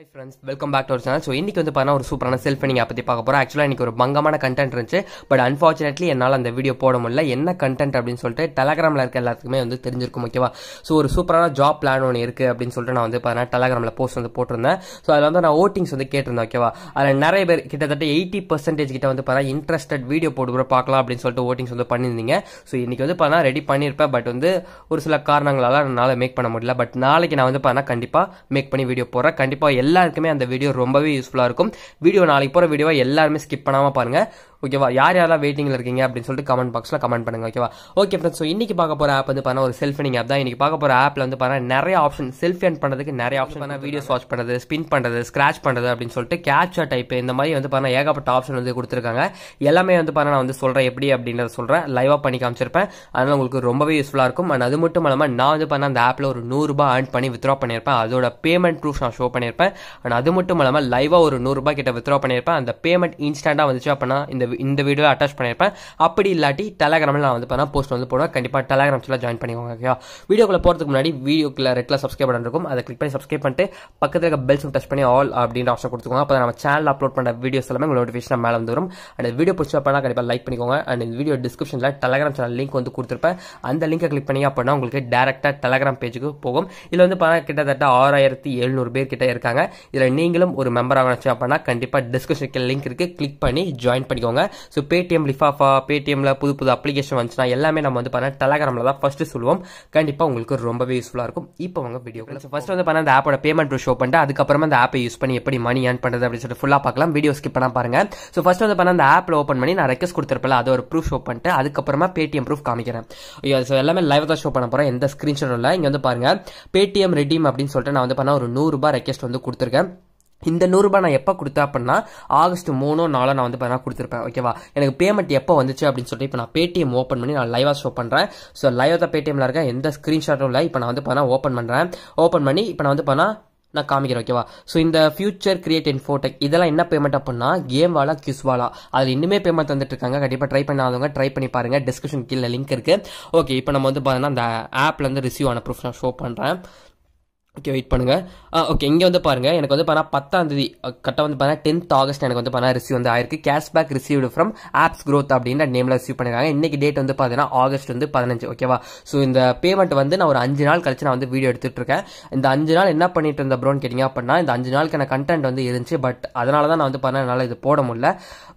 high friends welcome back to our channel so இன்றைக்கி வந்து பார்த்தீங்கன்னா ஒரு சூப்பரான செல்ஃப் நீங்கள் பற்றி பார்க்க போகிறோம் ஆக்சுவலாக இன்றைக்கி ஒரு பங்கமான கண்டென்ட் இருந்துச்சு பட் அன்ஃபார்ச்சுனேட்லி என்னால் அந்த வீடியோ போட முடியல என்ன கண்டென்ட் அப்படின்னு சொல்லிட்டு டெலகிராமில் இருக்க எல்லாத்துக்குமே வந்து தெரிஞ்சிருக்கும் ஓகேவா ஸோ ஒரு சூப்பரான ஜாப் பிளான் ஒன்று இருக்குது அப்படின்னு சொல்லிட்டு நான் வந்து பார்த்தேன் டெலகிராமில் போஸ்ட் வந்து போட்டிருந்தேன் ஸோ அதில் வந்து நான் ஓட்டிங்ஸ் வந்து கேட்டிருந்தேன் ஓகேவா அதில் நிறைய பேர் கிட்டத்தட்ட எயிட்டி பர்சன்டேஜ் கிட்ட வந்து பார்த்தா இன்ட்ரெஸ்டட் வீடியோ போட்டு கூட பார்க்கலாம் அப்படின்னு சொல்லிட்டு ஓட்டிங்ஸ் வந்து பண்ணியிருந்தீங்க ஸோ இன்றைக்கி வந்து பார்த்தா ரெடி பண்ணியிருப்பேன் பட் வந்து ஒரு சில காரணங்களால் என்னால் மேக் பண்ண முடியல பட் நாளைக்கு நான் வந்து பார்த்தா கண்டிப்பாக மேக் பண்ணி வீடியோ போடுறேன் கண்டிப்பாக எல்லாருக்குமே அந்த வீடியோ ரொம்பவே யூஸ்ஃபுல்லாக இருக்கும் வீடியோ நாளைக்கு போகிற வீடியோவை எல்லாருமே ஸ்கிப் பண்ணாமல் பாருங்கள் ஓகேவா யார் யாரெல்லாம் வெயிட்டிங்கில் இருக்கீங்க அப்படின்னு சொல்லிட்டு கமெண்ட் பாக்ஸில் கமெண்ட் பண்ணுங்க ஓகேவா ஓகே ஃப்ரெண்ட்ஸ் ஸோ இன்றைக்கி பார்க்க போகிற ஆப் வந்து பார்த்தா ஒரு செல்ஃபினிங் ஆப் தான் இன்றைக்கி பார்க்க போகிற ஆப்பில் வந்து பார்த்தா நிறைய ஆப்ஷன் செல்ஃபி அண்ட் பண்ணுறதுக்கு நிறைய ஆப்ஷன் பண்ணால் வீடியோஸ் வாட்ச் பண்ணுறது ஸ்பின் பண்ணுறது ஸ்க்ராச் பண்ணுறது அப்படின்னு சொல்லிட்டு கேப்சர் டைப் இந்த மாதிரி வந்து பார்த்தா ஏகப்பட்ட ஆப்ஷன் வந்து கொடுத்துருக்காங்க எல்லாமே வந்து பார்த்தா நான் வந்து சொல்கிறேன் எப்படி அப்படின்றத சொல்கிறேன் லைவாக பண்ணி காமிச்சிருப்பேன் அதனால் உங்களுக்கு ரொம்பவே யூஸ்ஃபுல்லாக இருக்கும் அண்ட் அது மட்டும் இல்லாமல் நான் வந்து பண்ண அந்த ஆப்பில் ஒரு நூறுரூபா ஏர்ன் பண்ணி வித்ரா பண்ணியிருப்பேன் அதோட பேமெண்ட் ப்ரூஃப் நான் ஷோ பண்ணியிருப்பேன் அண்ட் அது மட்டும் இல்லாமல் லைவாக ஒரு நூறுரூபா கிட்ட வித்ரா பண்ணியிருப்பேன் அந்த பேமெண்ட் இன்ஸ்டாண்டாக வந்துச்சு அப்படின்னா இந்த இந்த வீடியோ அட்டாச் பண்ணியிருப்பேன் அப்படி இல்லாட்டி டெலகிராமில் நான் வந்து பார்த்தா போஸ்ட் வந்து போடுவேன் கண்டிப்பாக டெலகிராம் சொல்ல ஜாயின் பண்ணிக்கோங்க ஓகே வீடியோக்குள்ளே போகிறதுக்கு முன்னாடி வீடியோக்குள்ள ரெட்டில் சப்ஸ்கிரைப் பண்ணிருக்கும் அதை கிளிக் பண்ணி சப்ஸ்கிரைப் பண்ணிட்டு பக்கத்தில் இருக்க பெல் டச் பண்ணி ஆல் அப்படின்ற ஆப்ஷன் கொடுத்துக்கோங்க அப்போ நம்ம சேனல் அப்லோட் பண்ண வீடியோஸ் எல்லாமே உங்களுக்கு நோட்டிஃபிகேஷன் மேலே வந்துடும் அண்ட் வீடியோ பிடிச்சா பண்ணால் கண்டிப்பாக லைக் பண்ணிக்கோங்க அண்ட் இந்த வீடியோ டிஸ்கிரிப்ஷனில் டெலகிராம் சேனல் லிங்க் வந்து கொடுத்துருப்பேன் அந்த லிங்கை கிளிக் பண்ணி அப்படின்னா உங்களுக்கு டேரெக்டாக டெலகிராம் பேஜுக்கு போகும் இதில் வந்து பார்த்தா கிட்டத்தட்ட ஆறாயிரத்தி எழுநூறு பேர் கிட்ட இருக்காங்க இதில் நீங்களும் ஒரு மெம்பர் ஆகணும் அப்படின்னா கண்டிப்பாக டிஸ்கிரிப்ஷன் லிங்க் இருக்குது கிளிக் பண்ணி ஜாயின் பண்ணிக்கோங்க சொல்லுவாங்க ஸோ பேடிஎம் லிஃபாஃபா பேடிஎம்ல புது புது அப்ளிகேஷன் வந்துச்சுன்னா எல்லாமே நம்ம வந்து பார்த்தா டெலகிராமில் தான் ஃபர்ஸ்ட் சொல்லுவோம் கண்டிப்பாக உங்களுக்கு ரொம்பவே யூஸ்ஃபுல்லாக இருக்கும் இப்போ அவங்க வீடியோ ஸோ ஃபஸ்ட் வந்து பண்ண அந்த ஆப்போட பேமெண்ட் ஷோ பண்ணிட்டு அதுக்கப்புறமா அந்த ஆப்பை யூஸ் பண்ணி எப்படி மணி ஏர்ன் பண்ணுறது அப்படின்னு சொல்லிட்டு ஃபுல்லாக பார்க்கலாம் வீடியோ ஸ்கிப் பண்ணால் பாருங்க ஸோ ஃபஸ்ட் வந்து பண்ண அந்த ஆப்பில் ஓப்பன் பண்ணி நான் ரெக்வஸ்ட் கொடுத்துருப்பேன் அதை ஒரு ப்ரூஃப் ஷோ பண்ணிட்டு அதுக்கப்புறமா பேடிஎம் ப்ரூஃப் காமிக்கிறேன் ஸோ எல்லாமே லைவ் தான் ஷோ பண்ண போகிறேன் எந்த ஸ்க்ரீன்ஷாட் இல்லை இங்கே வந்து பாருங்க பேடிஎம் ரெடீம் அப்படின்னு சொல்லிட்டு நான் வந்து பண்ண ஒரு நூறுரூபா ரெக்வஸ்ட் வந்து கொடுத்துருக்கேன் இந்த நூறுரூபா நான் எப்போ கொடுத்தேன் அப்படின்னா ஆகஸ்ட் மூணோ நாளோ நான் வந்து பார்த்தா கொடுத்துருப்பேன் ஓகேவா எனக்கு பேமெண்ட் எப்போ வந்துச்சு அப்படின்னு சொல்லிட்டு இப்போ நான் பேடிஎம் ஓப்பன் பண்ணி நான் லைவாக ஷோ பண்ணுறேன் ஸோ லைவ் தான் பேடிஎம்ல இருக்கேன் எந்த ஸ்க்ரீன்ஷாட்டும் இல்லை இப்போ நான் வந்து பார்த்தா ஓப்பன் பண்ணுறேன் ஓப்பன் பண்ணி இப்போ நான் வந்து பார்த்தா நான் காமிக்கிறேன் ஓகேவா ஸோ இந்த ஃபியூச்சர் கிரியேட் இன் ஃபோட்டெக் இதெல்லாம் என்ன பேமெண்ட் அப்படின்னா கேம் வாலா கியூஸ் வாலா அதில் இன்னுமே பேமெண்ட் வந்துட்டு இருக்காங்க கண்டிப்பாக ட்ரை பண்ணாதவங்க ட்ரை பண்ணி பாருங்க டிஸ்கிரிப்ஷன் கீழே லிங்க் இருக்குது ஓகே இப்போ நம்ம வந்து பார்த்தோன்னா அந்த ஆப்லேருந்து ரிசீவ் ஆன ப்ரூஃப் நான் ஷோ பண்ணுறேன் ஓகே வெயிட் பண்ணுங்கள் ஓகே இங்கே வந்து பாருங்கள் எனக்கு வந்து பார்த்தா பத்தாந்தேதி கரெக்டாக வந்து பார்த்தா டென்த் ஆகஸ்ட் எனக்கு வந்து பார்த்தா ரிசீவ் வந்து ஆயிருக்கு cashback received from apps growth அப்படின்ற நேமில் ரிசீவ் பண்ணிருக்காங்க இன்றைக்கி டேட் வந்து பார்த்தீங்கன்னா ஆகஸ்ட் வந்து பதினஞ்சு ஓகேவா ஸோ இந்த பேமெண்ட் வந்து நான் ஒரு அஞ்சு நாள் கழிச்சு நான் வந்து வீடியோ எடுத்துகிட்டு இருக்கேன் இந்த அஞ்சு நாள் என்ன பண்ணிட்டு இருந்த ப்ரோன்னு கேட்டிங்க அப்படின்னா இந்த அஞ்சு நாளுக்கான கண்டென்ட் வந்து இருந்துச்சு பட் அதனால தான் நான் வந்து பார்த்தா என்னால் இது போட முடியல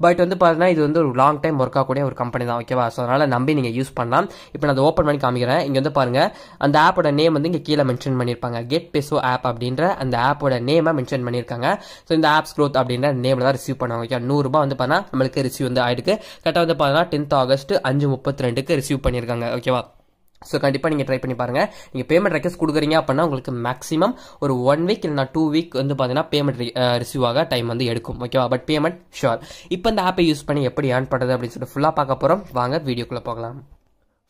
பட் வந்து பார்த்தீங்கன்னா இது வந்து ஒரு லாங் டைம் ஒர்க் ஆகக்கூடிய ஒரு கம்பெனி தான் ஓகேவா ஸோ அதனால் நம்பி நீங்கள் யூஸ் பண்ணலாம் இப்போ நான் அதை ஓப்பன் பண்ணி காமிக்கிறேன் இங்கே வந்து பாருங்கள் அந்த ஆப்போட நேம் வந்து இங்கே கீழே மென்ஷன் பண்ணியிருப்பாங்க கெட் பெசோ ஆப் அப்படின்ற அந்த ஆப்போட நேமை மென்ஷன் பண்ணியிருக்காங்க ஸோ இந்த ஆப்ஸ் க்ரோத் அப்படின்ற நேமில் தான் ரிசீவ் பண்ணுவாங்க ஓகே ரூபாய் வந்து பார்த்தா நம்மளுக்கு ரிசீவ் வந்து ஆயிருக்கு கரெக்டாக வந்து பார்த்தீங்கன்னா டென்த் ஆகஸ்ட் அஞ்சு முப்பத்தி ரெண்டுக்கு ரிசீவ் பண்ணியிருக்காங்க ஓகேவா ஸோ கண்டிப்பாக நீங்கள் ட்ரை பண்ணி பாருங்கள் நீங்கள் பேமெண்ட் ரெக்வஸ்ட் கொடுக்குறீங்க அப்படின்னா உங்களுக்கு மேக்ஸிமம் ஒரு ஒன் வீக் இல்லைனா டூ வீக் வந்து பார்த்தீங்கன்னா பேமெண்ட் ரிசீவ் ஆக டைம் வந்து எடுக்கும் ஓகேவா பட் பேமெண்ட் ஷோர் இப்போ இந்த ஆப்பை யூஸ் பண்ணி எப்படி ஏர்ன் பண்ணுறது அப்படின்னு சொல்லிட்டு ஃபுல்லாக பார்க்க போகிறோம் வாங்க வீடியோக்குள்ளே போகலாம்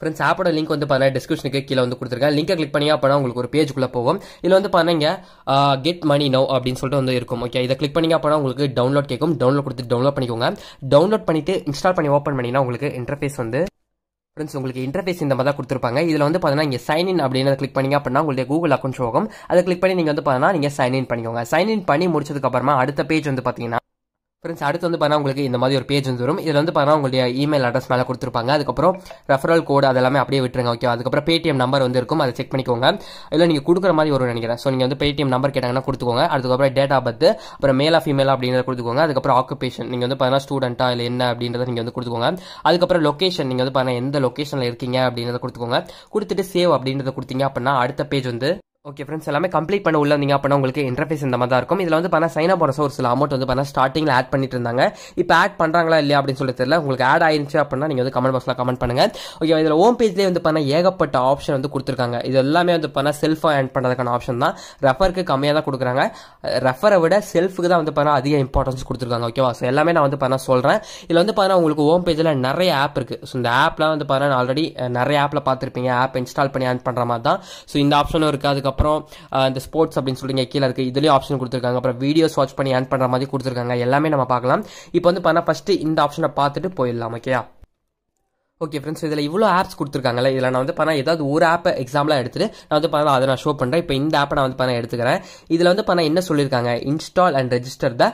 ஃப்ரெண்ட்ஸ் ஆப்போட லிங்க் வந்து பார்த்தீங்கன்னா டிஸ்கிரிப்ஷனுக்கு கீழே வந்து கொடுத்துருக்கேன் லிங்கை கிளிக் பண்ணி அப்போனா உங்களுக்கு ஒரு பேஜுக்குள்ளே போகும் இதில் வந்து பாருங்க கெட் மணி நோ அப்படின்னு சொல்லிட்டு வந்து இருக்கும் ஓகே இதை கிளிக் பண்ணி அப்போனா உங்களுக்கு டவுன்லோட் கேட்கும் டவுன்லோட் கொடுத்து டவுன்லோட் பண்ணிக்கோங்க டவுன்லோட் பண்ணிட்டு இன்ஸ்டால் பண்ணி ஓப்பன் பண்ணிங்கன்னா உங்களுக்கு இன்டர்ஃபேஸ் வந்து ஃப்ரெண்ட்ஸ் உங்களுக்கு இன்டர்ஃபேஸ் இந்த மாதிரி தான் கொடுத்துருப்பாங்க இதில் வந்து பார்த்தீங்கன்னா நீங்கள் சைன் இன் அப்படின்னு கிளிக் பண்ணிங்க அப்படின்னா உங்களுக்கு கூகுள் அக்கௌண்ட் ஆகும் அதை கிளிக் பண்ணி நீங்கள் வந்து பார்த்தீங்கன்னா நீங்கள் சைன் இன் பண்ணிக்கோங்க சைன் இன் பண்ணி முடிச்சதுக்கப்புறமா அடுத்த பேஜ் வந்து பார்த்தீங்கன்னா ஃப்ரெண்ட்ஸ் அடுத்து வந்து பார்த்தா உங்களுக்கு இந்த மாதிரி ஒரு பேஜ் வந்து வரும் இதில் வந்து பார்த்தா உங்களுடைய இமெயில் அட்ரஸ் மேலே கொடுத்துருப்பாங்க அதுக்கப்புறம் ரெஃபரல் கோடு அதெல்லாமே அப்படியே விட்டுருங்க ஓகே அதுக்கப்புறம் பேடிஎம் நம்பர் வந்து இருக்கும் அதை செக் பண்ணிக்கோங்க இல்லை நீங்கள் கொடுக்குற மாதிரி வரும்னு நினைக்கிறேன் ஸோ நீங்கள் வந்து பேடிஎம் நம்பர் கேட்டாங்கன்னா கொடுத்துக்கோங்க அதுக்கப்புறம் டேட் ஆஃப் பர்த் அப்புறம் மேலா ஃபீமேலா அப்படின்றத கொடுத்துக்கோங்க அதுக்கப்புறம் ஆக்குபேஷன் நீங்கள் வந்து பார்த்தா ஸ்டூடெண்ட்டா இல்லை என்ன அப்படின்றத நீங்கள் வந்து கொடுத்துக்கோங்க அதுக்கப்புறம் லொக்கேஷன் நீங்கள் வந்து பார்த்தா எந்த லொக்கேஷனில் இருக்கீங்க அப்படின்றத கொடுத்துக்கோங்க கொடுத்துட்டு சேவ் அப்படின்றத கொடுத்தீங்க அப்படின்னா அடுத்த பேஜ் வந்து ஓகே ஃப்ரெண்ட்ஸ் எல்லாமே கம்ப்ளீட் பண்ண உள்ள வந்தீங்க அப்படின்னா உங்களுக்கு இன்டர்ஃபேஸ் இந்த மாதிரி தான் இருக்கும் இதில் வந்து பார்த்தா சைன் அப் ஒரு சில அமௌண்ட் வந்து பார்த்தா ஸ்டார்டிங்கில் ஆட் பண்ணிட்டு இருந்தாங்க இப்போ ஆட் பண்ணுறாங்களா இல்லையா அப்படின்னு சொல்லி தெரியல உங்களுக்கு ஆட் ஆயிருச்சு அப்படின்னா நீங்கள் வந்து கமெண்ட் பாக்ஸில் கமெண்ட் பண்ணுங்க ஓகே இதில் ஓம் பேஜ்லேயே வந்து பார்த்தா ஏகப்பட்ட ஆப்ஷன் வந்து கொடுத்துருக்காங்க இது எல்லாமே வந்து பண்ணால் செல்ஃபாக ஆட் பண்ணுறதுக்கான ஆப்ஷன் தான் ரெஃபருக்கு கம்மியாக தான் கொடுக்குறாங்க ரெஃபரை விட செல்ஃபுக்கு தான் வந்து பண்ணால் அதிக இம்பார்ட்டன்ஸ் கொடுத்துருக்காங்க ஓகேவா ஸோ எல்லாமே நான் வந்து பண்ணால் சொல்கிறேன் இதில் வந்து பார்த்தா உங்களுக்கு ஓம் பேஜில் நிறைய ஆப் இருக்குது ஸோ இந்த ஆப்லாம் வந்து பார்த்தா ஆல்ரெடி நிறைய ஆப்பில் பார்த்துருப்பீங்க ஆப் இன்ஸ்டால் பண்ணி ஆட் பண்ணுற மாதிரி தான் ஸோ இந்த ஆப்ஷனும் இருக்குது அதுக்கு அதுக்கப்புறம் இந்த ஸ்போர்ட்ஸ் அப்படின்னு சொல்லிங்க கீழே இருக்குது இதுலேயும் ஆப்ஷன் கொடுத்துருக்காங்க அப்புறம் வீடியோஸ் வாட்ச் பண்ணி ஏன் பண்ணுற மாதிரி கொடுத்துருக்காங்க எல்லாமே நம்ம பார்க்கலாம் இப்போ வந்து பார்த்தா ஃபஸ்ட்டு இந்த ஆப்ஷனை பார்த்துட்டு போயிடலாம் ஓகேயா ஓகே ஃப்ரெண்ட்ஸ் இதில் இவ்வளோ ஆப்ஸ் கொடுத்துருக்காங்கல்ல இதில் நான் வந்து பண்ணால் ஏதாவது ஒரு ஆப்பை எக்ஸாம்பிளாக எடுத்துட்டு நான் வந்து பண்ண அதை நான் ஷோ பண்ணுறேன் இப்போ இந்த ஆப்பை நான் வந்து பண்ண எடுத்துக்கிறேன் இதில் வந்து பண்ணால் என்ன சொல்லியிருக்காங்க install and register the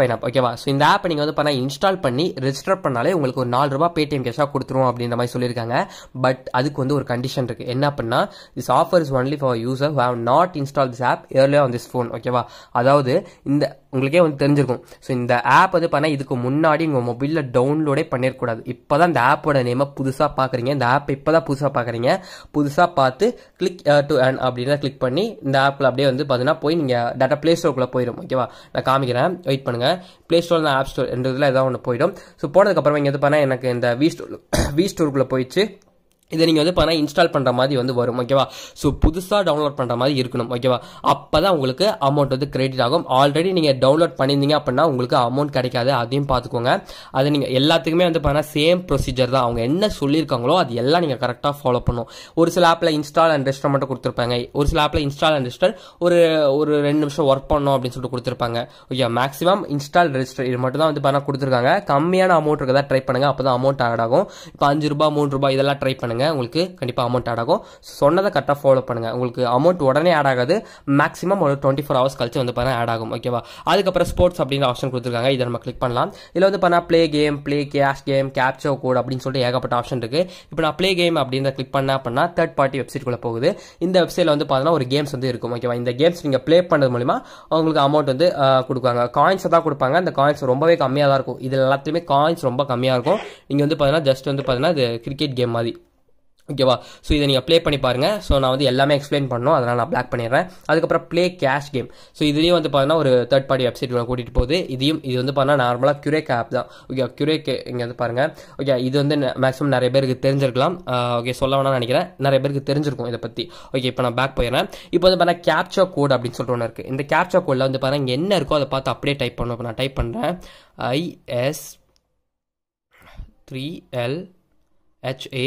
fine app ஓகேவா ஸோ இந்த ஆப்பை நீங்கள் வந்து பண்ணால் இன்ஸ்டால் பண்ணி ரெஜிஸ்டர் பண்ணாலே உங்களுக்கு ஒரு நாலு ரூபா பேடிஎம் கேஷாக கொடுத்துருவோம் அப்படின்ற மாதிரி சொல்லியிருக்காங்க பட் அதுக்கு வந்து ஒரு கண்டிஷன் இருக்குது என்ன அப்படின்னா this offer is only for user who have not install this app ஏர்லியாக ஆன் திஸ் ஃபோன் ஓகேவா அதாவது இந்த உங்களுக்கே வந்து தெரிஞ்சிருக்கும் ஸோ இந்த ஆப் வந்து பண்ணால் இதுக்கு முன்னாடி உங்கள் மொபைலில் டவுன்லோடே பண்ணிடக்கூடாது இப்போ தான் இந்த ஆப்போட நேமை புதுசாக பார்க்குறீங்க இந்த ஆப் இப்போ தான் புதுசாக பார்க்குறீங்க புதுசாக பார்த்து கிளிக் டு அண்ட் அப்படின்னு கிளிக் பண்ணி இந்த ஆப்பில் அப்படியே வந்து பார்த்தீங்கன்னா போய் நீங்கள் டேட்டா ப்ளே ஸ்டோருக்குள்ளே போயிடும் ஓகேவா நான் காமிக்கிறேன் வெயிட் பண்ணுங்கள் ப்ளே ஸ்டோர் ஆப் ஸ்டோர் ரெண்டு இதில் ஏதாவது ஒன்று போயிடும் ஸோ போனதுக்கப்புறம் இங்கே வந்து பார்த்தீங்கன்னா எனக்கு இந்த வி ஸ்டோர் வி ஸ்டோருக்குள்ளே போயிடுச்சு இதை நீங்கள் வந்து பார்த்தீங்கன்னா இன்ஸ்டால் பண்ணுற மாதிரி வந்து வரும் ஓகேவா ஸோ புதுசாக டவுன்லோட் பண்ணுற மாதிரி இருக்கணும் ஓகேவா அப்போ தான் உங்களுக்கு அமௌண்ட் வந்து கிரெடிட் ஆகும் ஆல்ரெடி நீங்கள் டவுன்லோட் பண்ணியிருந்தீங்க அப்படின்னா உங்களுக்கு அமௌண்ட் கிடைக்காது அதையும் பார்த்துக்கோங்க அது நீங்கள் எல்லாத்துக்குமே வந்து பார்த்தீங்கன்னா சேம் ப்ரொசீஜர் தான் அவங்க என்ன சொல்லியிருக்காங்களோ அது எல்லாம் நீங்கள் கரெக்டாக ஃபாலோ பண்ணணும் ஒரு சில ஆப்பில் இன்ஸ்டால் அண்ட் ரெஸ்டர் மட்டும் கொடுத்துருப்பாங்க ஒரு சில ஆப்பில் இன்ஸ்டால் அண்ட் ரெஸ்டர் ஒரு ஒரு ரெண்டு நிமிஷம் ஒர்க் பண்ணணும் அப்படின்னு சொல்லிட்டு கொடுத்துருப்பாங்க ஓகேவா மேக்ஸிமம் இன்ஸ்டால் ரெஜிஸ்டர் இது மட்டும் தான் வந்து பார்த்தீங்கன்னா கொடுத்துருக்காங்க கம்மியான அமௌண்ட் இருக்கதான் ட்ரை பண்ணுங்கள் அப்போ தான் அமௌண்ட் ஆட் ஆகும் இப்போ அஞ்சு ரூபா மூணு ரூபாய் இதெல்லாம் ட்ரை பண்ணுங்க பண்ணுங்கள் உங்களுக்கு கண்டிப்பாக அமௌண்ட் ஆட் ஆகும் சொன்னதை கரெக்டாக ஃபாலோ பண்ணுங்கள் உங்களுக்கு அமௌண்ட் உடனே ஆட் ஆகாது மேக்ஸிமம் ஒரு டுவெண்ட்டி ஃபோர் ஹவர்ஸ் கழிச்சு வந்து பார்த்தா ஆட் ஆகும் ஓகேவா அதுக்கப்புறம் ஸ்போர்ட்ஸ் அப்படிங்கிற ஆப்ஷன் கொடுத்துருக்காங்க இதை நம்ம கிளிக் பண்ணலாம் இதில் வந்து பண்ணால் play game play cash game கேப்சோ கோட் அப்படின்னு சொல்லிட்டு ஏகப்பட்ட ஆப்ஷன் இருக்குது இப்போ நான் ப்ளே கேம் அப்படின்ற கிளிக் பண்ண அப்படின்னா தேர்ட் பார்ட்டி கூட போகுது இந்த வெப்சைட்டில் வந்து பார்த்தோம்னா ஒரு கேம்ஸ் வந்து இருக்கும் ஓகேவா இந்த கேம்ஸ் நீங்கள் ப்ளே பண்ணுறது மூலிமா உங்களுக்கு அமௌண்ட் வந்து கொடுப்பாங்க காயின்ஸ் தான் கொடுப்பாங்க அந்த காயின்ஸ் ரொம்பவே கம்மியாக தான் இருக்கும் இதில் எல்லாத்துலேயுமே காயின்ஸ் ரொம்ப கம்மியாக இருக்கும் நீங்கள் வந்து பார்த்தீங்கன்னா ஜஸ்ட் வந்து பார்த்தீங்கன்னா இது கிரிக்கெட் கேம் மாதிரி ஓகேவா ஸோ இதை நீங்கள் ப்ளே பண்ணி பாருங்கள் ஸோ நான் வந்து எல்லாமே எக்ஸ்பிளைன் பண்ணோம் அதனால் நான் பிளாக் பண்ணிடுறேன் அதுக்கப்புறம் ப்ளே கேஷ் கேம் ஸோ இதுலேயும் வந்து பார்த்தீங்கன்னா ஒரு தேர்ட் பார்ட்டி வெப்சைட் கூட்டிகிட்டு போகுது இதையும் இது வந்து பார்த்தீங்கன்னா நார்மலாக கியூரேக் ஆப் தான் ஓகே கியூரேக் இங்கே வந்து பாருங்கள் ஓகே இது வந்து மேக்ஸிமம் நிறைய பேருக்கு தெரிஞ்சிருக்கலாம் ஓகே சொல்ல வேணாம்னு நினைக்கிறேன் நிறைய பேருக்கு தெரிஞ்சிருக்கும் இதை பற்றி ஓகே இப்போ நான் பேக் போயிடுறேன் இப்போ வந்து பார்த்தீங்கன்னா கேப்சா கோட் அப்படின்னு சொல்லிட்டு ஒன்று இருக்குது இந்த கேப்சா கோடில் வந்து பார்த்தீங்கன்னா என்ன இருக்கோ அதை பார்த்து அப்படியே டைப் பண்ணணும் இப்போ நான் டைப் பண்ணுறேன் I S three L H A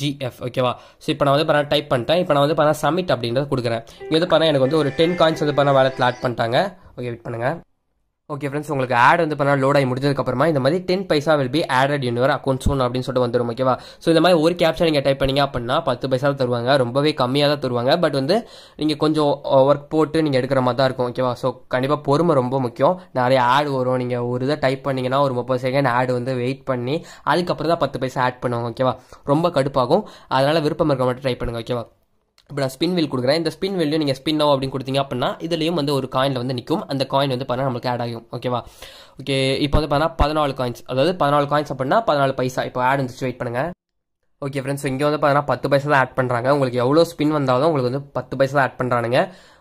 G F ஓகேவா ஸோ இப்போ நான் வந்து பண்ண டைப் பண்ணிட்டேன் இப்போ நான் வந்து பண்ண சமிட் அப்படின்றத கொடுக்குறேன் இங்கே வந்து பண்ண எனக்கு வந்து ஒரு டென் காயின்ஸ் வந்து பண்ண வேலை ஆட் பண்ணிட்டாங்க ஓகே வெயிட் பண்ணுங்கள் ஓகே ஃப்ரெண்ட்ஸ் உங்களுக்கு ஆட் வந்து பண்ணால் லோட் ஆகி முடிஞ்சதுக்கப்புறமா இந்த மாதிரி ten paisa will be added யூனிவர் அக்கௌண்ட் சோன் அப்படின்னு சொல்லிட்டு வந்துடும் ஓகேவா ஸோ இந்த மாதிரி ஒரு கேப்ஷன் நீங்கள் டைப் பண்ணிங்க அப்படின்னா பத்து பைசா தான் தருவாங்க ரொம்பவே கம்மியாக தான் தருவாங்க பட் வந்து நீங்கள் கொஞ்சம் ஒர்க் போட்டு நீங்கள் எடுக்கிற மாதிரி தான் இருக்கும் ஓகேவா ஸோ கண்டிப்பாக பொறுமை ரொம்ப முக்கியம் நிறைய ஆடு வரும் நீங்கள் ஒரு இதை டைப் பண்ணிங்கன்னா ஒரு முப்பது செகண்ட் ஆடு வந்து வெயிட் பண்ணி அதுக்கப்புறம் தான் பத்து பைசா ஆட் பண்ணுவாங்க ஓகேவா ரொம்ப கடுப்பாகும் அதனால் விருப்பம் இருக்க மட்டும் ட்ரை பண்ணுங்கள் ஓகேவா இப்போ நான் ஸ்பின் வில் கொடுக்குறேன் இந்த ஸ்பின் வில்லையும் நீங்கள் ஸ்பின் ஆகும் அப்படின்னு கொடுத்தீங்க அப்படின்னா இதுலேயும் வந்து ஒரு காயின்ல வந்து நிற்கும் அந்த காயின் வந்து பார்த்தா நம்மளுக்கு ஆட் ஆகும் ஓகேவா ஓகே இப்போ வந்து பார்த்தா பதினாலு காயின்ஸ் அதாவது பதினாலு காயின்ஸ் அப்படின்னா பதினாலு பைசா இப்போ ஆட் வந்துச்சு வெயிட் பண்ணுங்கள் ஓகே ஃப்ரெண்ட்ஸ் இங்கே வந்து பார்த்தீங்கன்னா பத்து பைசா தான் ஆட் பண்ணுறாங்க உங்களுக்கு எவ்வளோ ஸ்பின் வந்தாலும் உங்களுக்கு வந்து பத்து பைசா தான் ஆட் பண்ணுறானுங்க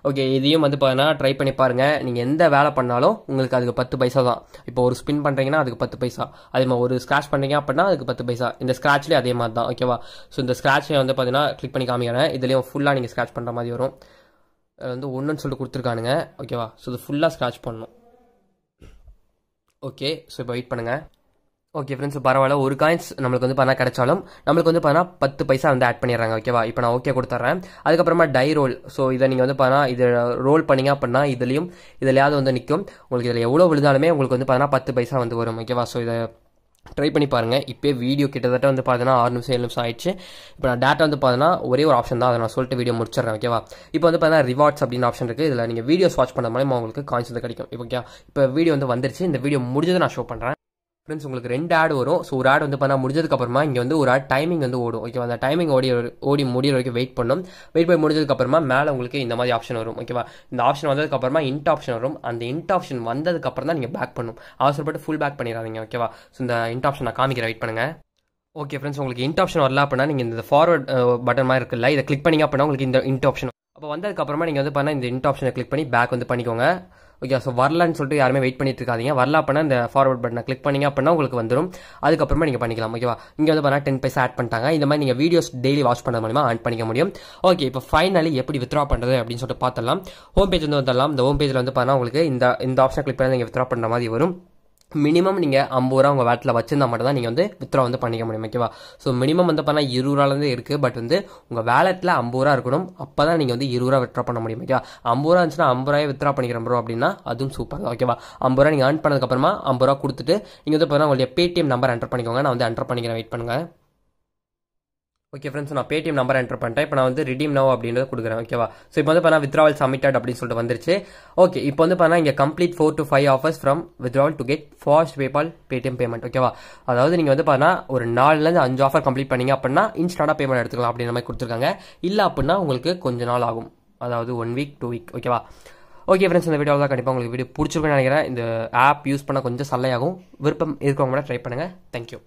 ஓகே இதையும் வந்து பார்த்தீங்கன்னா ட்ரை பண்ணி பாருங்கள் நீங்கள் எந்த வேலை பண்ணாலும் உங்களுக்கு அதுக்கு பத்து பைசா தான் இப்போ ஒரு ஸ்பின் பண்ணுறீங்கன்னா அதுக்கு பத்து பைசா அதே மாதிரி ஒரு ஸ்க்ராச் பண்ணுறீங்க அப்படின்னா அதுக்கு பத்து பைசா இந்த ஸ்க்ராச்லேயே அதே மாதிரி தான் ஓகேவா ஸோ இந்த ஸ்க்ராச்சை வந்து பார்த்தீங்கன்னா கிளிக் பண்ணி காமிக்கிறேன் இதுலேயும் ஃபுல்லாக நீங்கள் ஸ்க்ராச் பண்ணுற மாதிரி வரும் வந்து ஒன்றுன்னு சொல்லிட்டு கொடுத்துருக்கானுங்க ஓகேவா ஸோ இது ஃபுல்லாக ஸ்க்ராச் பண்ணணும் ஓகே ஸோ இப்போ வெயிட் பண்ணுங்கள் ஓகே ஃப்ரெண்ட்ஸ் பரவாயில்ல ஒரு காயின்ஸ் நம்மளுக்கு வந்து பார்த்தா கிடைச்சாலும் நம்மளுக்கு வந்து பார்த்தா பத்து பைசா வந்து ஆட் பண்ணிடுறாங்க ஓகேவா இப்போ நான் ஓகே கொடுத்துட்றேன் அதுக்கப்புறமா டை ரோல் ஸோ இதை நீங்கள் வந்து பார்த்தா இது ரோல் பண்ணிங்க அப்படின்னா இதுலேயும் இதுலையாவது வந்து நிற்கும் உங்களுக்கு இதில் எவ்வளோ விழுந்தாலுமே உங்களுக்கு வந்து பார்த்தா பத்து பைசா வந்து வரும் ஓகேவா ஸோ இதை ட்ரை பண்ணி பாருங்கள் இப்போ வீடியோ கிட்டத்தட்ட வந்து பார்த்தீங்கன்னா ஆறு நிமிஷம் ஏழு நிமிஷம் ஆயிடுச்சு இப்போ நான் டேட்டா வந்து பார்த்தீங்கன்னா ஒரே ஒரு ஆப்ஷன் தான் அதை நான் சொல்லிட்டு வீடியோ முடிச்சிடுறேன் ஓகேவா இப்போ வந்து பார்த்தீங்கன்னா ரிவார்ட்ஸ் அப்படின்னு ஆப்ஷன் இருக்குது இதில் நீங்கள் வீடியோஸ் வாட்ச் பண்ண மூலமாக உங்களுக்கு காயின்ஸ் வந்து கிடைக்கும் இப்போ ஓகே இப்போ வீடியோ வந்து வந்துருச்சு இந்த வீடியோ முடிஞ்சதை நான் ஷோ பண்ணுறேன் ஃப்ரெண்ட்ஸ் உங்களுக்கு ரெண்டு ஆடு வரும் ஸோ ஒரு ஆடு வந்து பண்ணால் முடிஞ்சதுக்கப்புறமா இங்கே வந்து ஒரு ஆட் டைமிங் வந்து ஓடும் ஓகேவா அந்த டைமிங் ஓடி ஓடி முடியிற வரைக்கும் வெயிட் பண்ணணும் வெயிட் பண்ணி முடிஞ்சதுக்கப்புறமா மேலே உங்களுக்கு இந்த மாதிரி ஆப்ஷன் வரும் ஓகேவா இந்த ஆப்ஷன் வந்ததுக்கப்புறமா இன்ட் ஆப்ஷன் வரும் அந்த இன்ட் ஆப்ஷன் வந்ததுக்கப்புறம் தான் நீங்கள் பேக் பண்ணும் அவசரப்பட்டு ஃபுல் பேக் பண்ணிடாதீங்க ஓகேவா ஸோ இந்த இன்ட் ஆப்ஷன் நான் காமிக்கிறேன் வெயிட் பண்ணுங்கள் ஓகே ஃப்ரெண்ட்ஸ் உங்களுக்கு இன்ட் ஆப்ஷன் வரல அப்படின்னா நீங்கள் இந்த ஃபார்வர்ட் பட்டன் மாதிரி இருக்குல்ல இதை கிளிக் பண்ணிங்க அப்படின்னா உங்களுக்கு இந்த இன்ட் ஆப்ஷன் அப்போ வந்ததுக்கப்புறமா நீங்கள் வந்து பண்ணால் இந்த இன்ட் ஆப்ஷனை கிளிக் பண்ணி பேக் வந்து பண்ணிக்கோங்க ஓகே ஸோ வரலன்னு சொல்லிட்டு யாருமே வெயிட் பண்ணிட்டு இருக்காதீங்க வரல அப்படின்னா இந்த ஃபார்வர்ட் பட்டனை கிளிக் பண்ணிங்க அப்படின்னா உங்களுக்கு வந்துடும் அதுக்கப்புறமா நீங்கள் பண்ணிக்கலாம் ஓகேவா இங்கே வந்து பார்த்தா டென் பைசா ஆட் பண்ணிட்டாங்க இந்த மாதிரி நீங்கள் வீடியோஸ் டெய்லி வாட்ச் பண்ண மூலிமா ஆட் பண்ணிக்க முடியும் ஓகே இப்போ ஃபைனலி எப்படி வித்ரா பண்ணுறது அப்படின்னு சொல்லிட்டு பார்த்தலாம் ஹோம் பேஜ் வந்து வந்துடலாம் இந்த ஹோம் பேஜில் வந்து பார்த்தீங்கன்னா உங்களுக்கு இந்த இந்த ஆப்ஷன் கிளிக் பண்ணி நீங்கள் வித்ரா பண்ணுற மாதிரி வரும் மினிமம் நீங்கள் ஐம்பது ரூபா உங்கள் வேட்டில் வச்சிருந்தா மட்டும் தான் நீங்கள் வந்து வித்ரா வந்து பண்ணிக்க முடியும் ஓகேவா ஸோ மினிமம் வந்து பார்த்தா இருபது ரூபாலேருந்து இருக்குது பட் வந்து உங்கள் வேலெட்டில் ஐம்பது ரூபா இருக்கணும் அப்போ தான் நீங்கள் வந்து இருபது ரூபா வித்ரா பண்ண முடியும் ஓகேவா ஐம்பது ரூபா இருந்துச்சுன்னா ஐம்பது ரூபாய் வித்ரா பண்ணிக்கிற ப்ரோ அப்படின்னா அதுவும் சூப்பர் தான் ஓகேவா ஐம்பது ரூபா நீங்கள் ஏர்ன் பண்ணதுக்கப்புறமா ஐம்பது ரூபா கொடுத்துட்டு நீங்கள் வந்து பார்த்தீங்கன்னா உங்களுடைய பேடிஎம் நம்பர் என்டர் பண்ணிக்கோங்க நான் வந்து என்டர் பண்ணிக்கிறேன் வெயிட் பண்ணுங்கள் ஓகே ஃப்ரெண்ட்ஸ் நான் பேடிஎம் நம்பர் என்டர் பண்ணிட்டேன் இப்போ நான் வந்து ரிடீம் நோ அப்படின்றத கொடுக்குறேன் ஓகேவா ஸோ இப்போ வந்து பார்த்தா வித்ராவல் சப்மிட்டட் அப்படின்னு சொல்லிட்டு வந்துருச்சு ஓகே இப்போ வந்து பார்த்தா இங்கே complete four to five offers from withdrawal to get fast PayPal Paytm payment ஓகேவா அதாவது நீங்கள் வந்து பார்த்தா ஒரு நாலுலேருந்து அஞ்சு ஆஃபர் கம்ப்ளீட் பண்ணீங்க அப்படின்னா இன்ஸ்டாண்டாக பேமெண்ட் எடுத்துக்கலாம் அப்படின்ற மாதிரி கொடுத்துருக்காங்க இல்லை அப்படின்னா உங்களுக்கு கொஞ்ச நாள் ஆகும் அதாவது ஒன் வீக் டூ வீக் ஓகேவா ஓகே ஃப்ரெண்ட்ஸ் இந்த வீடியோவில் தான் கண்டிப்பாக உங்களுக்கு வீடியோ பிடிச்சிருக்குன்னு நினைக்கிறேன் இந்த ஆப் யூஸ் பண்ண கொஞ்சம் சல்லையாகும் விருப்பம் இருக்கவங்க கூட ட்ரை பண்ணுங்கள் தேங்க்யூ